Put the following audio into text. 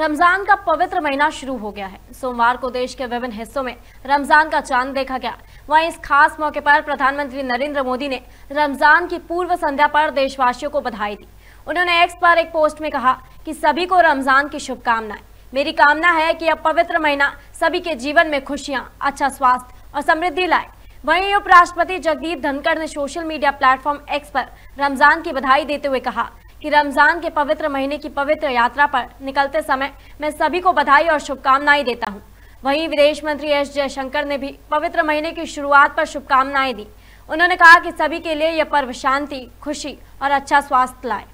रमजान का पवित्र महीना शुरू हो गया है सोमवार को देश के विभिन्न हिस्सों में रमजान का चांद देखा गया वहीं इस खास मौके पर प्रधानमंत्री नरेंद्र मोदी ने रमजान की पूर्व संध्या पर देशवासियों को बधाई दी उन्होंने एक्स पर एक पोस्ट में कहा कि सभी को रमजान की शुभकामनाएं मेरी कामना है कि अब पवित्र महीना सभी के जीवन में खुशियां अच्छा स्वास्थ्य और समृद्धि लाए वहीं उपराष्ट्रपति जगदीप धनखड़ ने सोशल मीडिया प्लेटफॉर्म एक्स पर रमजान की बधाई देते हुए कहा कि रमज़ान के पवित्र महीने की पवित्र यात्रा पर निकलते समय मैं सभी को बधाई और शुभकामनाएं देता हूं। वहीं विदेश मंत्री एस जयशंकर ने भी पवित्र महीने की शुरुआत पर शुभकामनाएं दी उन्होंने कहा कि सभी के लिए यह पर्व शांति खुशी और अच्छा स्वास्थ्य लाए